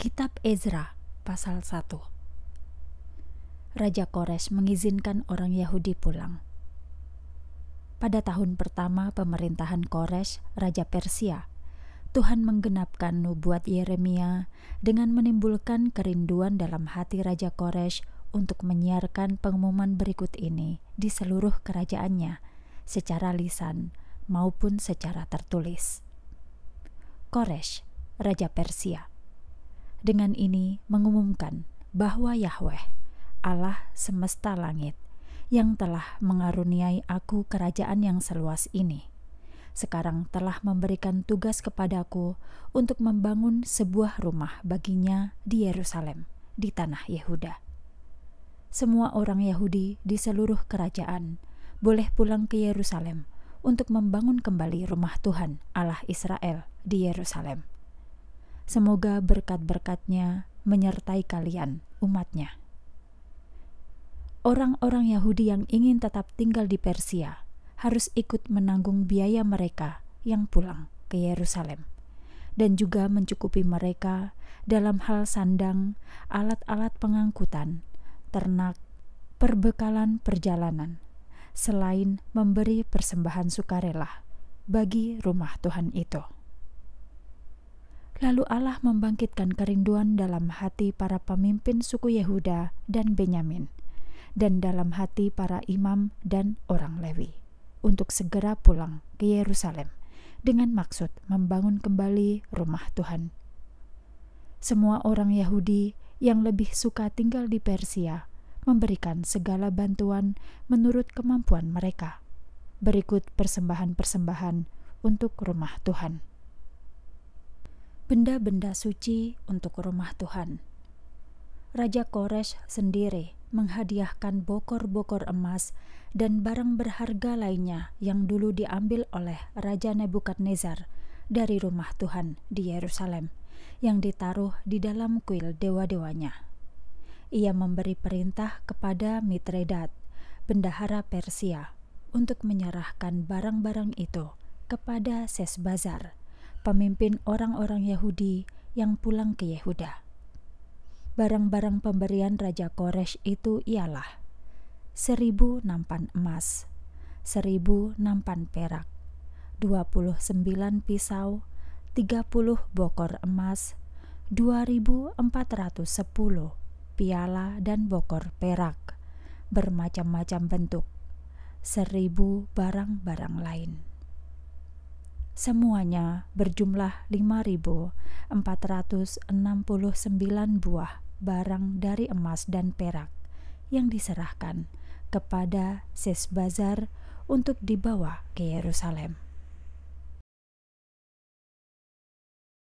Kitab Ezra pasal 1 Raja Kores mengizinkan orang Yahudi pulang. Pada tahun pertama pemerintahan Kores, Raja Persia, Tuhan menggenapkan nubuat Yeremia dengan menimbulkan kerinduan dalam hati Raja Kores untuk menyiarkan pengumuman berikut ini di seluruh kerajaannya secara lisan maupun secara tertulis. Kores, Raja Persia, dengan ini mengumumkan bahwa Yahweh, Allah semesta langit, yang telah mengaruniai aku kerajaan yang seluas ini, sekarang telah memberikan tugas kepadaku untuk membangun sebuah rumah baginya di Yerusalem, di tanah Yehuda. Semua orang Yahudi di seluruh kerajaan boleh pulang ke Yerusalem untuk membangun kembali rumah Tuhan Allah Israel di Yerusalem Semoga berkat-berkatnya menyertai kalian, umatnya. Orang-orang Yahudi yang ingin tetap tinggal di Persia harus ikut menanggung biaya mereka yang pulang ke Yerusalem dan juga mencukupi mereka dalam hal sandang, alat-alat pengangkutan, ternak, perbekalan perjalanan, selain memberi persembahan sukarela bagi rumah Tuhan itu. Lalu Allah membangkitkan kerinduan dalam hati para pemimpin suku Yehuda dan Benyamin, dan dalam hati para imam dan orang Lewi, untuk segera pulang ke Yerusalem dengan maksud membangun kembali rumah Tuhan. Semua orang Yahudi yang lebih suka tinggal di Persia memberikan segala bantuan menurut kemampuan mereka. Berikut persembahan-persembahan untuk rumah Tuhan benda-benda suci untuk rumah Tuhan. Raja Koresh sendiri menghadiahkan bokor-bokor emas dan barang berharga lainnya yang dulu diambil oleh Raja Nebukadnezar dari rumah Tuhan di Yerusalem yang ditaruh di dalam kuil dewa-dewanya. Ia memberi perintah kepada Mitredat, bendahara Persia, untuk menyerahkan barang-barang itu kepada Sesbazar, pemimpin orang-orang Yahudi yang pulang ke Yehuda. Barang-barang pemberian Raja Koresh itu ialah seribu nampan emas, seribu nampan perak, dua puluh sembilan pisau, tiga puluh bokor emas, dua ribu empat ratus sepuluh piala dan bokor perak, bermacam-macam bentuk, seribu barang-barang lain. Semuanya berjumlah 5.469 buah barang dari emas dan perak yang diserahkan kepada Sesbazar untuk dibawa ke Yerusalem.